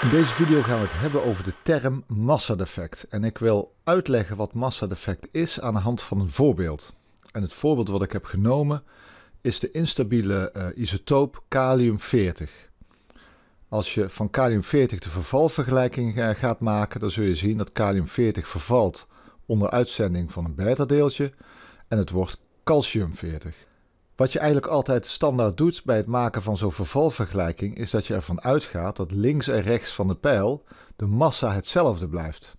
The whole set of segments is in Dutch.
In deze video gaan we het hebben over de term massadefect. En ik wil uitleggen wat massadefect is aan de hand van een voorbeeld. En het voorbeeld wat ik heb genomen is de instabiele eh, isotoop kalium-40. Als je van kalium-40 de vervalvergelijking eh, gaat maken, dan zul je zien dat kalium-40 vervalt onder uitzending van een beta-deeltje en het wordt calcium-40. Wat je eigenlijk altijd standaard doet bij het maken van zo'n vervalvergelijking is dat je ervan uitgaat dat links en rechts van de pijl de massa hetzelfde blijft.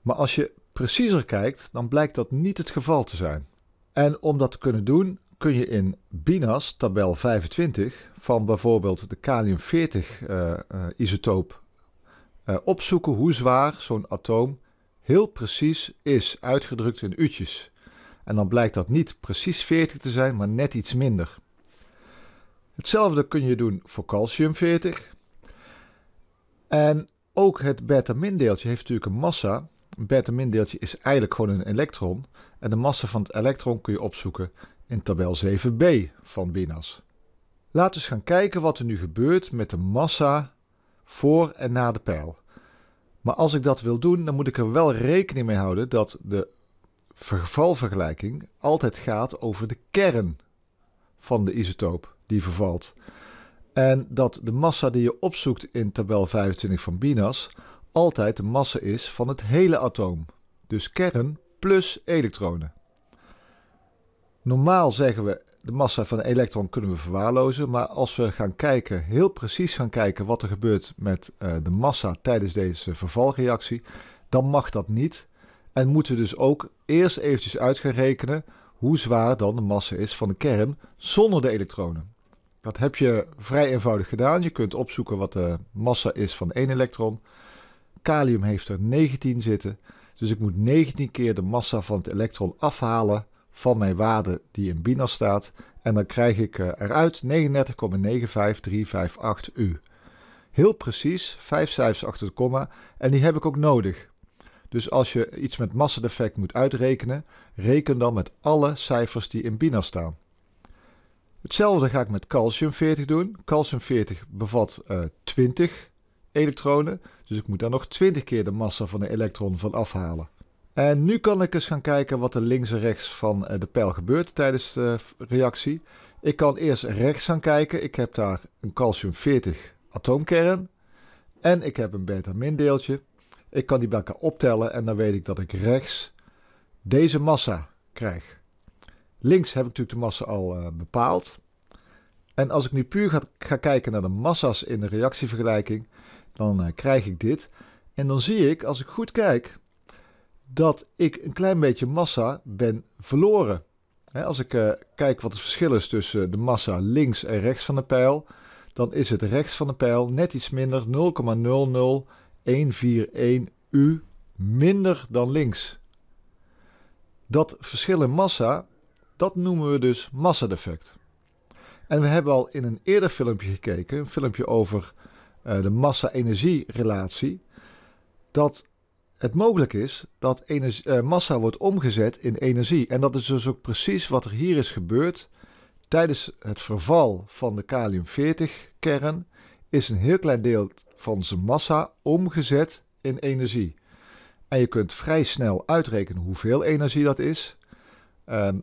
Maar als je preciezer kijkt, dan blijkt dat niet het geval te zijn. En om dat te kunnen doen, kun je in BINAS tabel 25 van bijvoorbeeld de kalium-40-isotoop eh, eh, eh, opzoeken hoe zwaar zo'n atoom heel precies is, uitgedrukt in u'tjes. En dan blijkt dat niet precies 40 te zijn, maar net iets minder. Hetzelfde kun je doen voor calcium 40. En ook het beta-mindeeltje heeft natuurlijk een massa. Een beta-mindeeltje is eigenlijk gewoon een elektron. En de massa van het elektron kun je opzoeken in tabel 7b van Binas. Laten we eens gaan kijken wat er nu gebeurt met de massa voor en na de pijl. Maar als ik dat wil doen, dan moet ik er wel rekening mee houden dat de vervalvergelijking altijd gaat over de kern van de isotoop die vervalt. En dat de massa die je opzoekt in tabel 25 van Binas altijd de massa is van het hele atoom. Dus kern plus elektronen. Normaal zeggen we de massa van een elektron kunnen we verwaarlozen, maar als we gaan kijken, heel precies gaan kijken wat er gebeurt met eh, de massa tijdens deze vervalreactie, dan mag dat niet en moeten dus ook eerst eventjes uit gaan rekenen hoe zwaar dan de massa is van de kern zonder de elektronen. Dat heb je vrij eenvoudig gedaan. Je kunt opzoeken wat de massa is van één elektron. Kalium heeft er 19 zitten. Dus ik moet 19 keer de massa van het elektron afhalen van mijn waarde die in binas staat. En dan krijg ik eh, eruit 39,95358 U. Heel precies, vijf cijfers achter de komma. En die heb ik ook nodig. Dus als je iets met massadefect moet uitrekenen, reken dan met alle cijfers die in BINA staan. Hetzelfde ga ik met calcium 40 doen. Calcium 40 bevat 20 eh, elektronen, dus ik moet daar nog 20 keer de massa van de elektron van afhalen. En nu kan ik eens gaan kijken wat er links en rechts van eh, de pijl gebeurt tijdens de eh, reactie. Ik kan eerst rechts gaan kijken. Ik heb daar een calcium 40 atoomkern en ik heb een beta-min deeltje. Ik kan die bij elkaar optellen en dan weet ik dat ik rechts deze massa krijg. Links heb ik natuurlijk de massa al eh, bepaald. En als ik nu puur ga, kijken naar de massa's in de reactievergelijking, dan eh, krijg ik dit. En dan zie ik, als ik goed kijk, dat ik een klein beetje massa ben verloren. als ik eh, kijk wat het verschil is tussen de massa links en rechts van de pijl, dan is het rechts van de pijl net iets minder 0,00 141U minder dan links. Dat verschil in massa, dat noemen we dus massadefect. En we hebben al in een eerder filmpje gekeken, een filmpje over eh, de massa-energie-relatie, dat het mogelijk is dat eh, massa wordt omgezet in energie. En dat is dus ook precies wat er hier is gebeurd. Tijdens het verval van de kalium-40-kern is een heel klein deel van zijn massa omgezet in energie. En je kunt vrij snel uitrekenen hoeveel energie dat is. Ehm,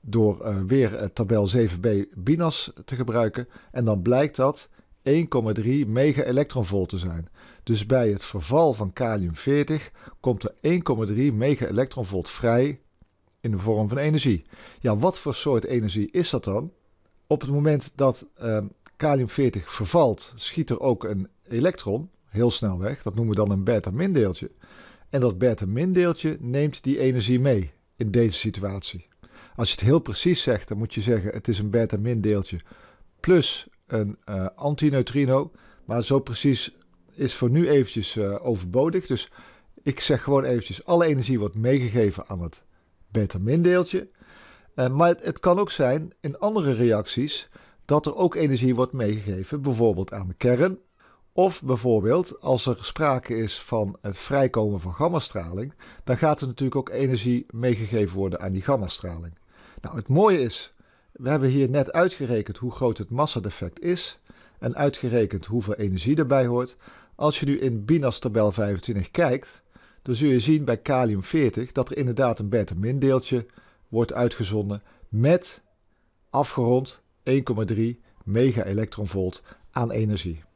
door eh, weer eh, tabel 7b BINAS te gebruiken. En dan blijkt dat 1,3 mega elektronvolt te zijn. Dus bij het verval van kalium-40 komt er 1,3 mega elektronvolt vrij in de vorm van energie. Ja, wat voor soort energie is dat dan? Op het moment dat ehm, kalium-40 vervalt, schiet er ook een elektron heel snel weg. Dat noemen we dan een beta deeltje. En dat beta deeltje neemt die energie mee in deze situatie. Als je het heel precies zegt, dan moet je zeggen het is een beta deeltje plus een eh, antineutrino. Maar zo precies is voor nu eventjes eh, overbodig. Dus ik zeg gewoon eventjes alle energie wordt meegegeven aan het beta deeltje. Uh, eh, maar het kan ook zijn in andere reacties dat er ook energie wordt meegegeven, bijvoorbeeld aan de kern of bijvoorbeeld, als er sprake is van het vrijkomen van gammastraling, dan gaat er natuurlijk ook energie meegegeven worden aan die gammastraling. Nou, het mooie is, we hebben hier net uitgerekend hoe groot het massadefect is en uitgerekend hoeveel energie erbij hoort. Als je nu in Binas tabel 25 kijkt, dan zul je zien bij kalium 40 dat er inderdaad een beta-min deeltje wordt uitgezonden met afgerond 1,3 mega-elektronvolt aan energie.